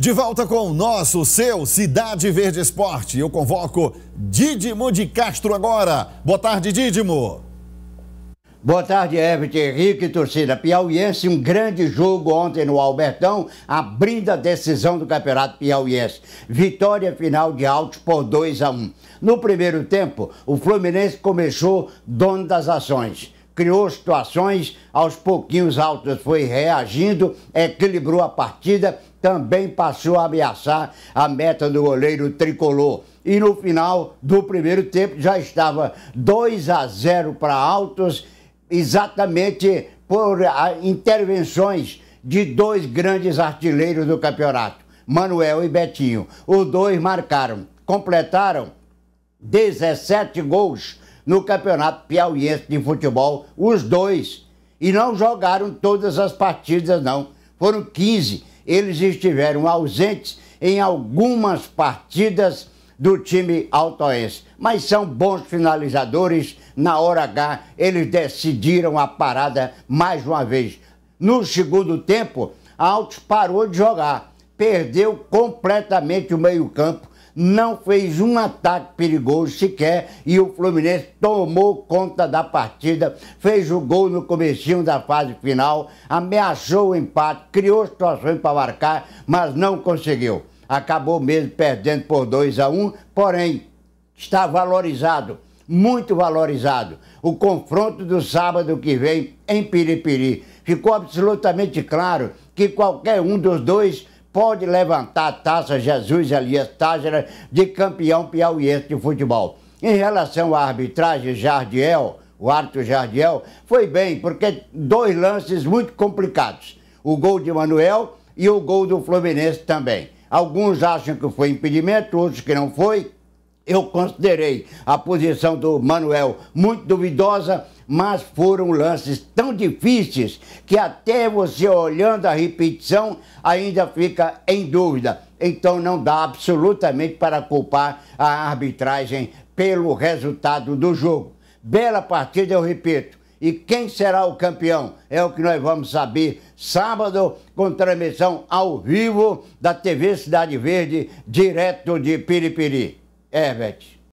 De volta com o nosso, seu Cidade Verde Esporte. Eu convoco Didimo de Castro agora. Boa tarde, Didimo. Boa tarde, Everton Henrique, torcida piauiense. Um grande jogo ontem no Albertão, abrindo a decisão do Campeonato Piauiense. Vitória final de alto por 2 a 1. No primeiro tempo, o Fluminense começou dono das ações criou situações, aos pouquinhos Altas foi reagindo, equilibrou a partida, também passou a ameaçar a meta do goleiro tricolor. E no final do primeiro tempo já estava 2 a 0 para Altos, exatamente por ah, intervenções de dois grandes artilheiros do campeonato, Manuel e Betinho. Os dois marcaram, completaram 17 gols no Campeonato Piauiense de Futebol, os dois. E não jogaram todas as partidas, não. Foram 15. Eles estiveram ausentes em algumas partidas do time altoense. Mas são bons finalizadores. Na hora H, eles decidiram a parada mais uma vez. No segundo tempo, a Altos parou de jogar, perdeu completamente o meio-campo não fez um ataque perigoso sequer e o Fluminense tomou conta da partida, fez o gol no comecinho da fase final, ameaçou o empate, criou situações para marcar, mas não conseguiu. Acabou mesmo perdendo por 2 a 1, um, porém está valorizado muito valorizado. O confronto do sábado que vem em Piripiri. Ficou absolutamente claro que qualquer um dos dois pode levantar a taça Jesus Elias Tágera de campeão piauiense de futebol. Em relação à arbitragem, Jardiel, o árbitro Jardiel, foi bem, porque dois lances muito complicados. O gol de Manuel e o gol do Fluminense também. Alguns acham que foi impedimento, outros que não foi. Eu considerei a posição do Manuel muito duvidosa mas foram lances tão difíceis que até você olhando a repetição ainda fica em dúvida. Então não dá absolutamente para culpar a arbitragem pelo resultado do jogo. Bela partida, eu repito. E quem será o campeão? É o que nós vamos saber sábado, com transmissão ao vivo da TV Cidade Verde, direto de Piripiri. Herbert. É,